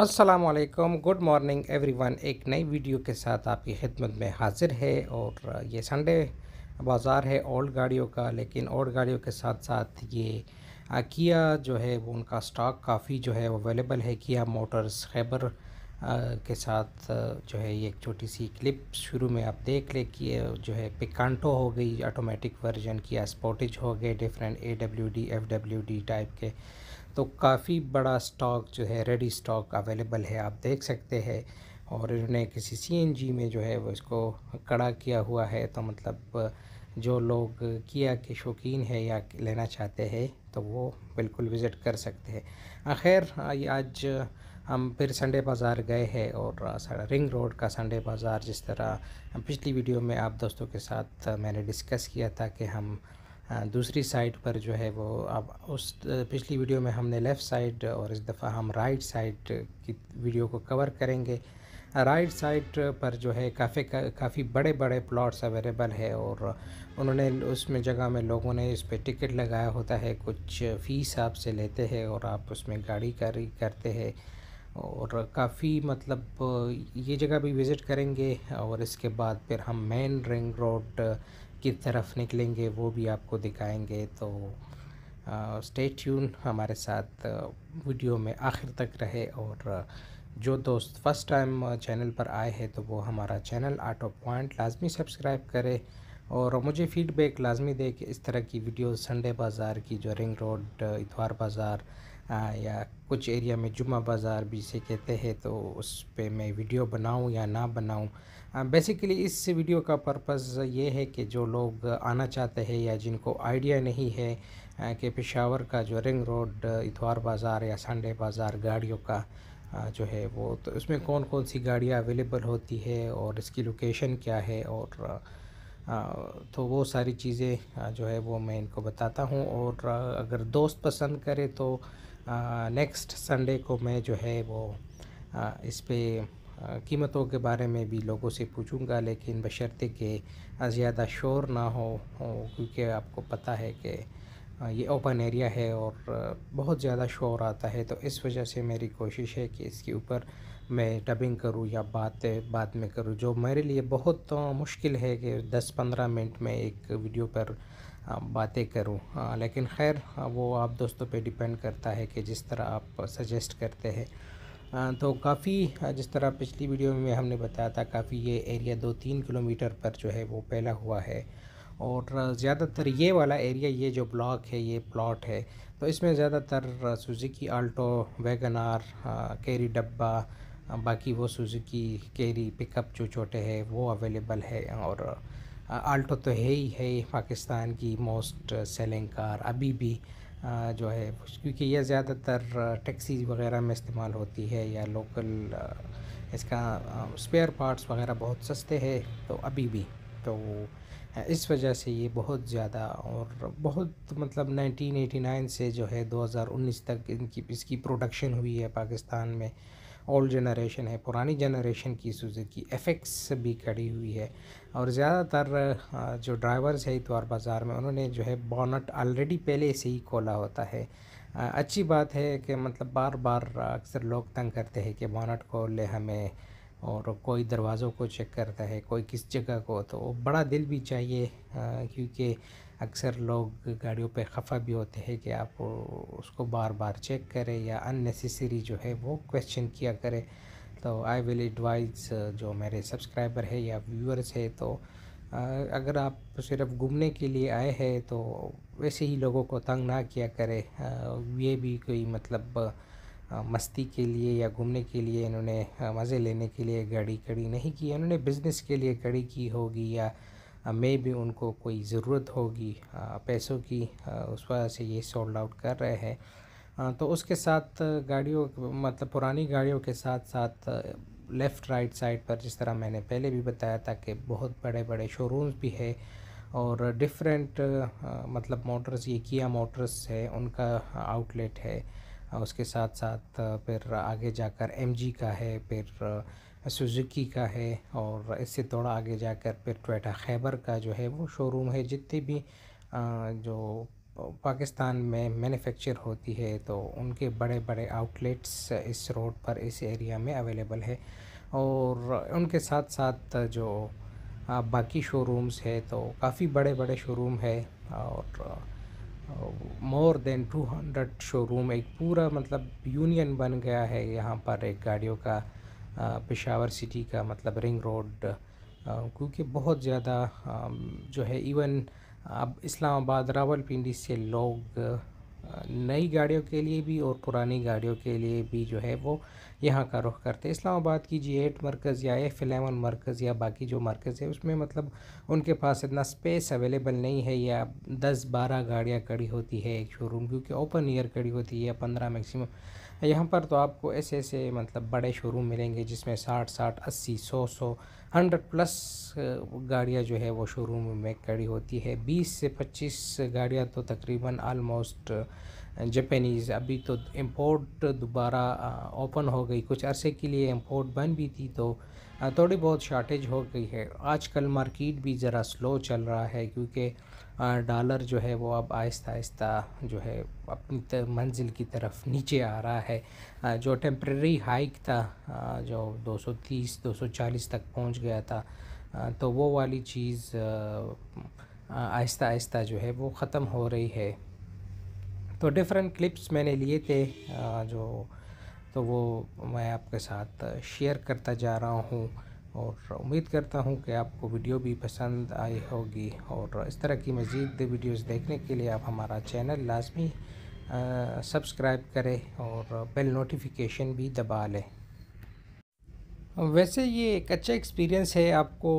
असलकम good morning everyone एक नई वीडियो के साथ आपकी खिदमत में हाजिर है और ये संडे बाज़ार है ओल्ड गाड़ियों का लेकिन ओल्ड गाड़ियों के साथ साथ ये किया जो है वो उनका स्टॉक काफ़ी जो है अवेलेबल है किया मोटर्स खैबर के साथ जो है ये एक छोटी सी क्लिप शुरू में आप देख ले कि जो है पिकांटो हो गई ऑटोमेटिक वर्जन किया स्पोटिज हो गए different A W D F W D type के तो काफ़ी बड़ा स्टॉक जो है रेडी स्टॉक अवेलेबल है आप देख सकते हैं और इन्होंने किसी सीएनजी में जो है वो इसको कड़ा किया हुआ है तो मतलब जो लोग किया के शौकीन है या लेना चाहते हैं तो वो बिल्कुल विज़िट कर सकते हैं आखिर आज हम फिर संडे बाज़ार गए हैं और रिंग रोड का संडे बाज़ार जिस तरह पिछली वीडियो में आप दोस्तों के साथ मैंने डिस्कस किया था कि हम हाँ, दूसरी साइड पर जो है वो अब उस पिछली वीडियो में हमने लेफ़्ट साइड और इस दफ़ा हम राइट साइड की वीडियो को कवर करेंगे राइट साइड पर जो है काफ़ी काफ़ी बड़े बड़े प्लॉट्स अवेलेबल है और उन्होंने उसमें जगह में लोगों ने इस पर टिकट लगाया होता है कुछ फ़ीस आपसे लेते हैं और आप उसमें गाड़ी कारी करते हैं और काफ़ी मतलब ये जगह भी विज़िट करेंगे और इसके बाद फिर हम मेन रिंग रोड किस तरफ निकलेंगे वो भी आपको दिखाएंगे तो स्टे ट्यून हमारे साथ वीडियो में आखिर तक रहे और जो दोस्त फर्स्ट टाइम चैनल पर आए हैं तो वो हमारा चैनल आर्ट ऑफ पॉइंट लाजमी सब्सक्राइब करे और मुझे फीडबैक लाजमी दे कि इस तरह की वीडियो संडे बाज़ार की जो रिंग रोड इतवार बाज़ार या कुछ एरिया में जुमा बाज़ार भी से कहते हैं तो उस पर मैं वीडियो बनाऊं या ना बनाऊं बेसिकली uh, इस वीडियो का पर्पज़ ये है कि जो लोग आना चाहते हैं या जिनको आइडिया नहीं है uh, कि पेशावर का जो रिंग रोड इतवार बाज़ार या संडे बाज़ार गाड़ियों का uh, जो है वो तो उसमें कौन कौन सी गाड़ियाँ अवेलेबल होती है और इसकी लोकेशन क्या है और तो वो सारी चीज़ें जो है वो मैं इनको बताता हूँ और अगर दोस्त पसंद करे तो नेक्स्ट संडे को मैं जो है वो इस पर कीमतों के बारे में भी लोगों से पूछूंगा लेकिन बशर्ते कि ज़्यादा शोर ना हो, हो क्योंकि आपको पता है कि ये ओपन एरिया है और बहुत ज़्यादा शोर आता है तो इस वजह से मेरी कोशिश है कि इसके ऊपर मैं डबिंग करूँ या बात बाद में करूँ जो मेरे लिए बहुत मुश्किल है कि 10-15 मिनट में एक वीडियो पर बातें करूं लेकिन खैर वो आप दोस्तों पे डिपेंड करता है कि जिस तरह आप सजेस्ट करते हैं तो काफ़ी जिस तरह पिछली वीडियो में हमने बताया था काफ़ी ये एरिया दो तीन किलोमीटर पर जो है वो फैला हुआ है और ज़्यादातर ये वाला एरिया ये जो ब्लॉक है ये प्लॉट है तो इसमें ज़्यादातर Suzuki Alto Wagon R Carry डब्बा बाकी वो सुजुकी कैरी पिकअप जो छोटे हैं वो अवेलेबल है और आल्टो तो है ही है पाकिस्तान की मोस्ट सेलिंग कार अभी भी जो है क्योंकि यह ज़्यादातर टैक्सी वगैरह में इस्तेमाल होती है या लोकल इसका स्पेयर पार्ट्स वगैरह बहुत सस्ते हैं तो अभी भी तो इस वजह से ये बहुत ज़्यादा और बहुत मतलब 1989 से जो है 2019 तक इनकी इसकी प्रोडक्शन हुई है पाकिस्तान में ओल्ड जनरेशन है पुरानी जनरेशन की सुजुकी एफ भी खड़ी हुई है और ज़्यादातर जो ड्राइवर्स है इतवार बाज़ार में उन्होंने जो है बॉनट ऑलरेडी पहले से ही खोला होता है अच्छी बात है कि मतलब बार बार अक्सर लोग तंग करते हैं कि बॉनट खोल ले हमें और कोई दरवाज़ों को चेक करता है कोई किस जगह को तो बड़ा दिल भी चाहिए क्योंकि अक्सर लोग गाड़ियों पे खफा भी होते हैं कि आप उसको बार बार चेक करें या अननेसेसरी जो है वो क्वेश्चन किया करें तो आई विल एडवाइज जो मेरे सब्सक्राइबर है या व्यूअर्स है तो अगर आप सिर्फ घूमने के लिए आए हैं तो वैसे ही लोगों को तंग ना किया करें ये भी कोई मतलब मस्ती के लिए या घूमने के लिए इन्होंने मज़े लेने के लिए गाड़ी खड़ी नहीं की इन्होंने बिज़नेस के लिए खड़ी की होगी या मे भी उनको कोई ज़रूरत होगी पैसों की उस वजह से ये सोल्ड आउट कर रहे हैं तो उसके साथ गाड़ियों मतलब पुरानी गाड़ियों के साथ साथ लेफ़्ट राइट साइड पर जिस तरह मैंने पहले भी बताया था कि बहुत बड़े बड़े शोरूम्स भी मतलब है और डिफरेंट मतलब मोटर्स ये किया मोटर्स है उनका आउटलेट है उसके साथ साथ फिर आगे जाकर एम का है फिर सुजुकी का है और इससे थोड़ा आगे जाकर फिर टोटा खैबर का जो है वो शोरूम है जितने भी जो पाकिस्तान में मैन्युफैक्चर होती है तो उनके बड़े बड़े आउटलेट्स इस रोड पर इस एरिया में अवेलेबल है और उनके साथ साथ जो बाकी शोरूम्स है तो काफ़ी बड़े बड़े शोरूम है और मोर देन 200 शोरूम एक पूरा मतलब यूनियन बन गया है यहाँ पर एक गाड़ियों का पेशावर सिटी का मतलब रिंग रोड क्योंकि बहुत ज़्यादा जो है इवन अब इस्लामाबाद रावलपिंडी से लोग नई गाड़ियों के लिए भी और पुरानी गाड़ियों के लिए भी जो है वो यहाँ का रुख करते हैं इस्लामाबाद की जी एट मरकज़ या एफ एलेवन मरकज़ या बाकी जो मरकज़ है उसमें मतलब उनके पास इतना स्पेस अवेलेबल नहीं है या दस बारह गाड़ियाँ खड़ी होती है एक शोरूम क्योंकि ओपन ईयर खड़ी होती है या पंद्रह मैक्सिमम यहाँ पर तो आपको ऐसे ऐसे मतलब बड़े शोरूम मिलेंगे जिसमें साठ साठ अस्सी सौ सौ हंड्रेड प्लस गाड़ियाँ जो है वो शोरूम में खड़ी होती है बीस से पच्चीस गाड़ियाँ तो तकरीबन आलमोस्ट जापानीज़ अभी तो इम्पोर्ट दोबारा ओपन हो गई कुछ अरसे के लिए इम्पोर्ट बंद भी थी तो थोड़ी बहुत शॉर्टेज हो गई है आजकल मार्केट भी ज़रा स्लो चल रहा है क्योंकि डॉलर जो है वो अब आहिस्ता आहिस्ता जो है अपनी मंजिल की तरफ नीचे आ रहा है जो टेम्प्रेरी हाइक था जो 230 240 तक पहुंच गया था तो वो वाली चीज़ आहिस्ता आहिस्ता जो है वो ख़त्म हो रही है तो डिफरेंट क्लिप्स मैंने लिए थे जो तो वो मैं आपके साथ शेयर करता जा रहा हूँ और उम्मीद करता हूँ कि आपको वीडियो भी पसंद आई होगी और इस तरह की मज़ीद वीडियोस देखने के लिए आप हमारा चैनल लाजमी सब्सक्राइब करें और बेल नोटिफिकेशन भी दबा लें वैसे ये एक अच्छा एक्सपीरियंस है आपको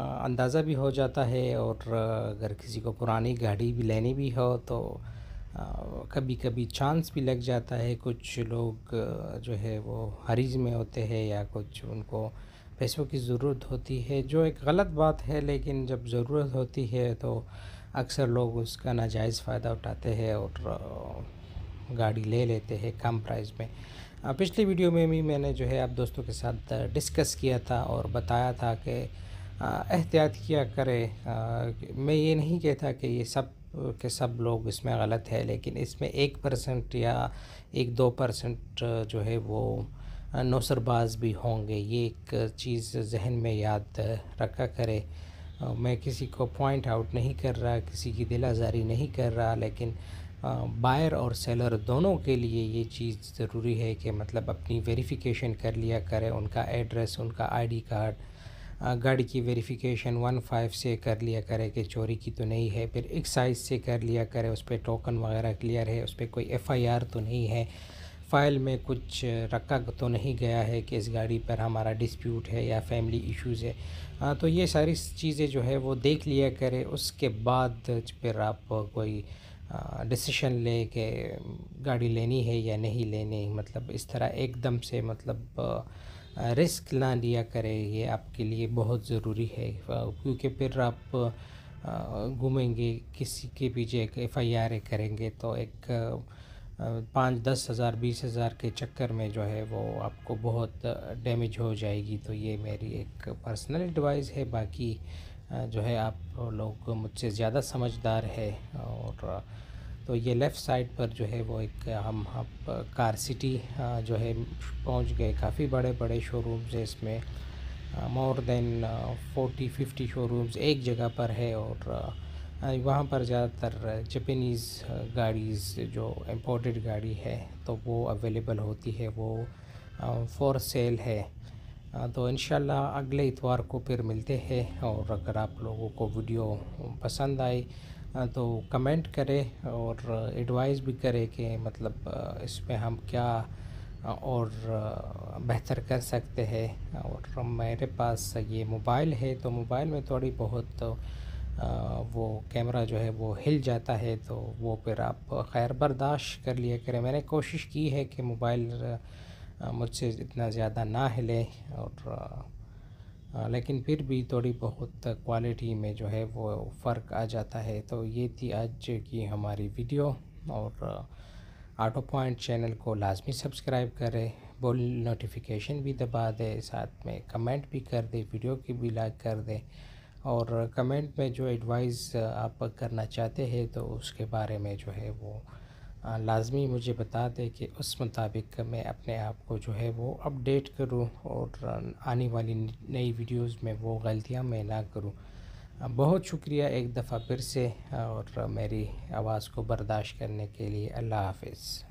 अंदाज़ा भी हो जाता है और अगर किसी को पुरानी गाड़ी भी लेनी भी हो तो कभी कभी चांस भी लग जाता है कुछ लोग जो है वो हरीज में होते हैं या कुछ उनको पैसों की ज़रूरत होती है जो एक गलत बात है लेकिन जब ज़रूरत होती है तो अक्सर लोग उसका नाजायज़ फ़ायदा उठाते हैं और गाड़ी ले लेते हैं कम प्राइस में पिछली वीडियो में भी मैंने जो है आप दोस्तों के साथ डिस्कस किया था और बताया था कि एहतियात किया करें मैं ये नहीं कहता कि ये सब के सब लोग इसमें गलत है लेकिन इसमें एक परसेंट या एक दो परसेंट जो है वो नौसरबाज भी होंगे ये एक चीज़ जहन में याद रखा करे मैं किसी को पॉइंट आउट नहीं कर रहा किसी की दिल आज़ारी नहीं कर रहा लेकिन बायर और सेलर दोनों के लिए ये चीज़ ज़रूरी है कि मतलब अपनी वेरिफिकेशन कर लिया करें उनका एड्रेस उनका आईडी कार्ड गाड़ी की वेरिफिकेशन वन फाइव से कर लिया करे कि चोरी की तो नहीं है फिर एक साइज़ से कर लिया करे उस पर टोकन वगैरह क्लियर है उस पर कोई एफआईआर तो नहीं है फ़ाइल में कुछ रखा तो नहीं गया है कि इस गाड़ी पर हमारा डिस्प्यूट है या फैमिली इश्यूज़ है आ, तो ये सारी चीज़ें जो है वो देख लिया करें उसके बाद फिर आप कोई डिसीशन ले के गाड़ी लेनी है या नहीं लेनी मतलब इस तरह एकदम से मतलब आ, रिस्क ना लिया करें ये आपके लिए बहुत ज़रूरी है क्योंकि फिर आप घूमेंगे किसी के पीछे एक एफ आई करेंगे तो एक पाँच दस हज़ार बीस हज़ार के चक्कर में जो है वो आपको बहुत डैमेज हो जाएगी तो ये मेरी एक पर्सनल एडवाइस है बाकी जो है आप लोग मुझसे ज़्यादा समझदार है और तो ये लेफ़्ट साइड पर जो है वो एक हम आप कार सिटी जो है पहुंच गए काफ़ी बड़े बड़े शोरूम्स हैं इसमें more than forty fifty showrooms एक जगह पर है और वहाँ पर ज़्यादातर जपनीज़ गाड़ीज़ जो इम्पोर्टेड गाड़ी है तो वो अवेलेबल होती है वो फॉर सेल है तो इन अगले इतवार को फिर मिलते हैं और अगर आप लोगों को वीडियो पसंद आई तो कमेंट करें और एडवाइस भी करें कि मतलब इसमें हम क्या और बेहतर कर सकते हैं और मेरे पास ये मोबाइल है तो मोबाइल में थोड़ी बहुत वो कैमरा जो है वो हिल जाता है तो वो फिर आप खैर बर्दाश्त कर लिया करें मैंने कोशिश की है कि मोबाइल मुझसे इतना ज़्यादा ना हिले और लेकिन फिर भी थोड़ी बहुत क्वालिटी में जो है वो फ़र्क आ जाता है तो ये थी आज की हमारी वीडियो और आटो पॉइंट चैनल को लाजमी सब्सक्राइब करें बोल नोटिफिकेशन भी दबा दें साथ में कमेंट भी कर दें वीडियो की भी लाइक कर दें और कमेंट में जो एडवाइस आप करना चाहते हैं तो उसके बारे में जो है वो लाजमी मुझे बता दे कि उस मुताबिक मैं अपने आप को जो है वो अपडेट करूँ और आने वाली नई वीडियोस में वो गलतियाँ मैं ना करूँ बहुत शुक्रिया एक दफ़ा फिर से और मेरी आवाज़ को बर्दाश्त करने के लिए अल्लाह हाफिज़